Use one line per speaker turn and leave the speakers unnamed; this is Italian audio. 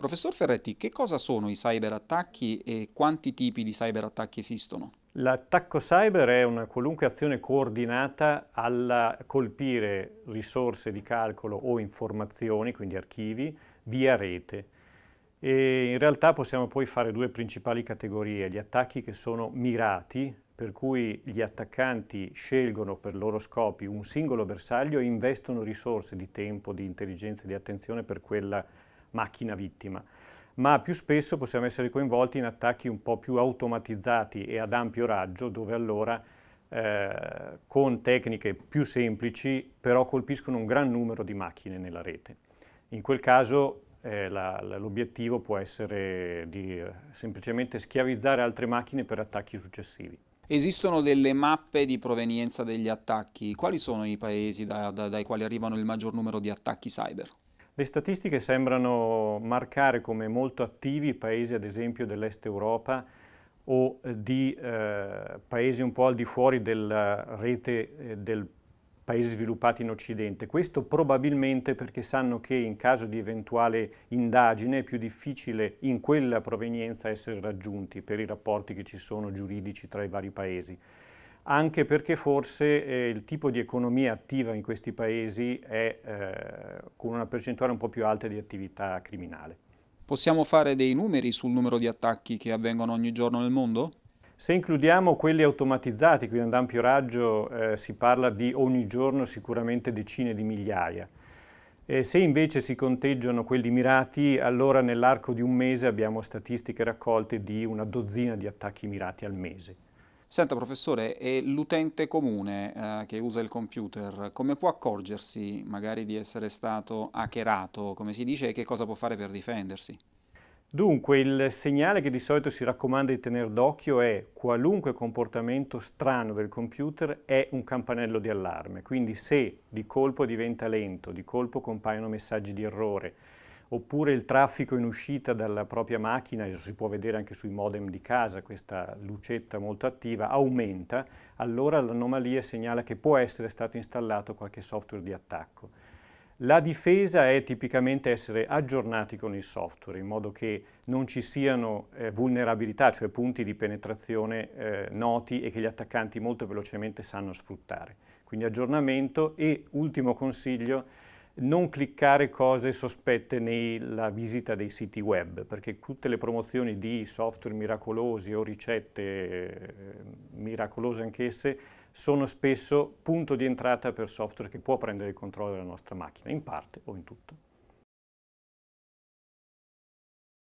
Professor Ferretti, che cosa sono
i cyberattacchi e quanti tipi di
cyberattacchi esistono?
L'attacco cyber è una qualunque azione coordinata alla colpire risorse di calcolo o informazioni, quindi archivi, via rete. E in realtà possiamo poi fare due principali categorie, gli attacchi che sono mirati, per cui gli attaccanti scelgono per loro scopi un singolo bersaglio e investono risorse di tempo, di intelligenza e di attenzione per quella macchina vittima, ma più spesso possiamo essere coinvolti in attacchi un po' più automatizzati e ad ampio raggio, dove allora eh, con tecniche più semplici, però colpiscono un gran numero di macchine nella rete. In quel caso eh, l'obiettivo può essere di eh, semplicemente schiavizzare altre macchine per attacchi successivi.
Esistono delle mappe di provenienza degli attacchi. Quali sono i paesi da, da, dai quali arrivano il maggior numero
di attacchi cyber? Le statistiche sembrano marcare come molto attivi i paesi, ad esempio, dell'Est Europa o eh, di eh, paesi un po' al di fuori della rete eh, del paesi sviluppati in Occidente. Questo probabilmente perché sanno che in caso di eventuale indagine è più difficile in quella provenienza essere raggiunti per i rapporti che ci sono giuridici tra i vari paesi anche perché forse eh, il tipo di economia attiva in questi paesi è eh, con una percentuale un po' più alta di attività criminale.
Possiamo fare dei numeri sul
numero di attacchi che avvengono ogni giorno nel mondo? Se includiamo quelli automatizzati, quindi ad ampio raggio, eh, si parla di ogni giorno sicuramente decine di migliaia. E se invece si conteggiano quelli mirati, allora nell'arco di un mese abbiamo statistiche raccolte di una dozzina di attacchi mirati al mese. Senta professore, e
l'utente comune eh, che usa il computer come può accorgersi magari di essere stato hackerato, come si dice, e che cosa può fare per difendersi?
Dunque, il segnale che di solito si raccomanda di tenere d'occhio è qualunque comportamento strano del computer è un campanello di allarme, quindi se di colpo diventa lento, di colpo compaiono messaggi di errore, oppure il traffico in uscita dalla propria macchina, si può vedere anche sui modem di casa, questa lucetta molto attiva, aumenta, allora l'anomalia segnala che può essere stato installato qualche software di attacco. La difesa è tipicamente essere aggiornati con il software in modo che non ci siano eh, vulnerabilità, cioè punti di penetrazione eh, noti e che gli attaccanti molto velocemente sanno sfruttare. Quindi aggiornamento e ultimo consiglio non cliccare cose sospette nella visita dei siti web, perché tutte le promozioni di software miracolosi o ricette eh, miracolose anch'esse sono spesso punto di entrata per software che può prendere il controllo della nostra macchina, in parte o in tutto.